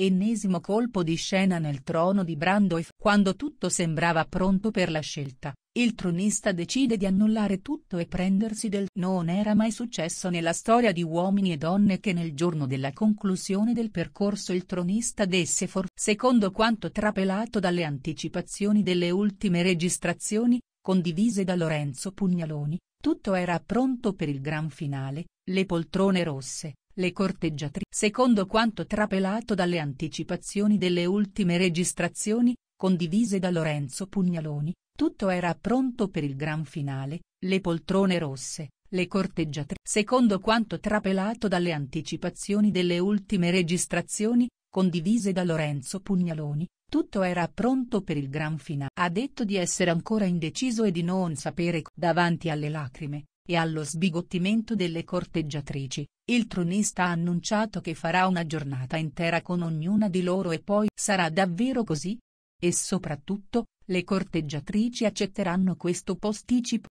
Ennesimo colpo di scena nel trono di Brandoif. Quando tutto sembrava pronto per la scelta, il tronista decide di annullare tutto e prendersi del non era mai successo nella storia di uomini e donne che nel giorno della conclusione del percorso il tronista desse for. Secondo quanto trapelato dalle anticipazioni delle ultime registrazioni, condivise da Lorenzo Pugnaloni, tutto era pronto per il gran finale, le poltrone rosse, le corteggiatrici. Secondo quanto trapelato dalle anticipazioni delle ultime registrazioni, condivise da Lorenzo Pugnaloni, tutto era pronto per il gran finale, le poltrone rosse, le corteggiatrici. Secondo quanto trapelato dalle anticipazioni delle ultime registrazioni, condivise da Lorenzo Pugnaloni, tutto era pronto per il gran finale. Ha detto di essere ancora indeciso e di non sapere davanti alle lacrime, e allo sbigottimento delle corteggiatrici, il tronista ha annunciato che farà una giornata intera con ognuna di loro e poi sarà davvero così? E soprattutto, le corteggiatrici accetteranno questo posticipo?